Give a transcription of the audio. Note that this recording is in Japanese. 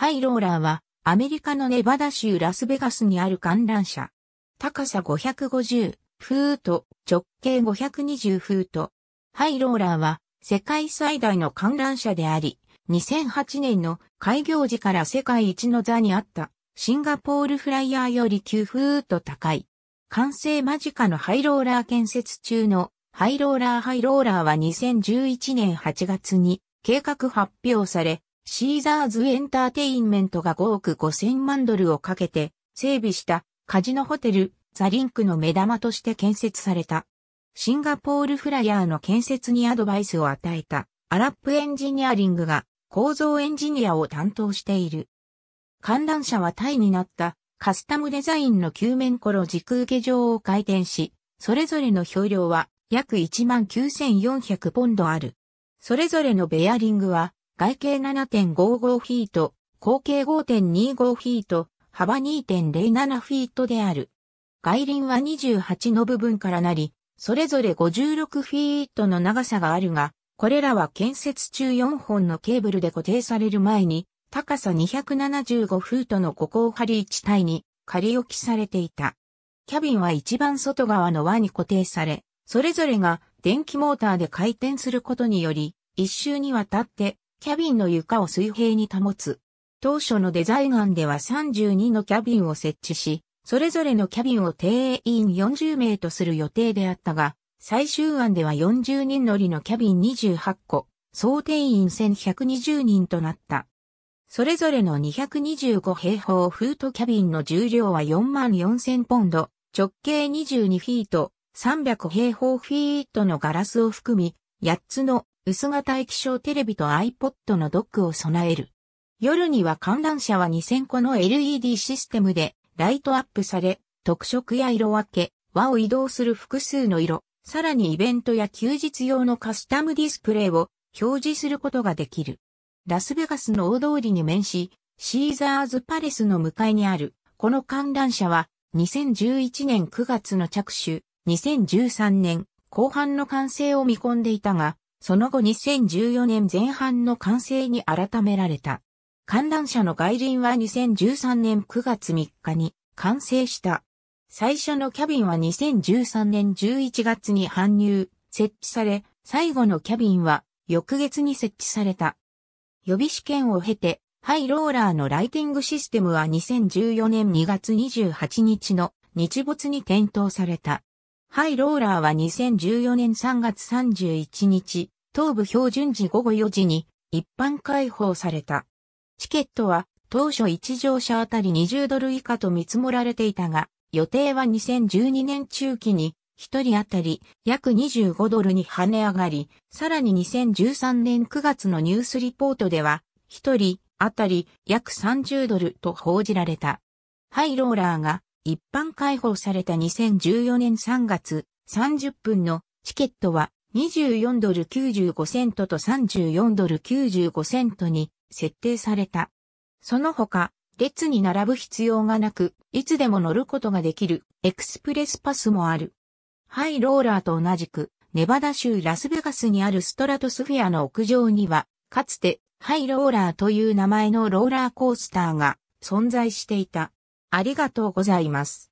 ハイローラーは、アメリカのネバダ州ラスベガスにある観覧車。高さ550フート、直径520フート。ハイローラーは、世界最大の観覧車であり、2008年の開業時から世界一の座にあったシンガポールフライヤーより9フート高い。完成間近のハイローラー建設中のハイローラーハイローラーは2011年8月に計画発表されシーザーズエンターテインメントが5億5千万ドルをかけて整備したカジノホテルザリンクの目玉として建設された。シンガポールフライヤーの建設にアドバイスを与えたアラップエンジニアリングが構造エンジニアを担当している。観覧車はタイになったカスタムデザインの球面コロ軸受け上を回転し、それぞれの表量は約19,400ポンドある。それぞれのベアリングは外径7.55フィート、口径5.25フィート、幅2.07フィートである。外輪は28の部分からなり、それぞれ56フィートの長さがあるが、これらは建設中4本のケーブルで固定される前に、高さ275フートの五光り一体に仮置きされていた。キャビンは一番外側の輪に固定され、それぞれが電気モーターで回転することにより、一周にわたってキャビンの床を水平に保つ。当初のデザイン案では32のキャビンを設置し、それぞれのキャビンを定員40名とする予定であったが、最終案では40人乗りのキャビン28個、総定員1120人となった。それぞれの225平方フートキャビンの重量は4万4000ポンド、直径22フィート、300平方フィートのガラスを含み、8つの薄型液晶テレビと iPod のドックを備える。夜には観覧車は2000個の LED システムでライトアップされ、特色や色分け、輪を移動する複数の色、さらにイベントや休日用のカスタムディスプレイを表示することができる。ラスベガスの大通りに面し、シーザーズパレスの向かいにある、この観覧車は、2011年9月の着手、2013年後半の完成を見込んでいたが、その後2014年前半の完成に改められた。観覧車の外輪は2013年9月3日に完成した。最初のキャビンは2013年11月に搬入、設置され、最後のキャビンは翌月に設置された。予備試験を経て、ハイローラーのライティングシステムは2014年2月28日の日没に点灯された。ハイローラーは2014年3月31日、東部標準時午後4時に一般開放された。チケットは当初1乗車あたり20ドル以下と見積もられていたが、予定は2012年中期に1人あたり約25ドルに跳ね上がり、さらに2013年9月のニュースリポートでは、1人あたり約30ドルと報じられた。ハイローラーが一般開放された2014年3月30分のチケットは24ドル95セントと34ドル95セントに設定された。その他、列に並ぶ必要がなく、いつでも乗ることができるエクスプレスパスもある。ハイローラーと同じく、ネバダ州ラスベガスにあるストラトスフィアの屋上には、かつてハイローラーという名前のローラーコースターが存在していた。ありがとうございます。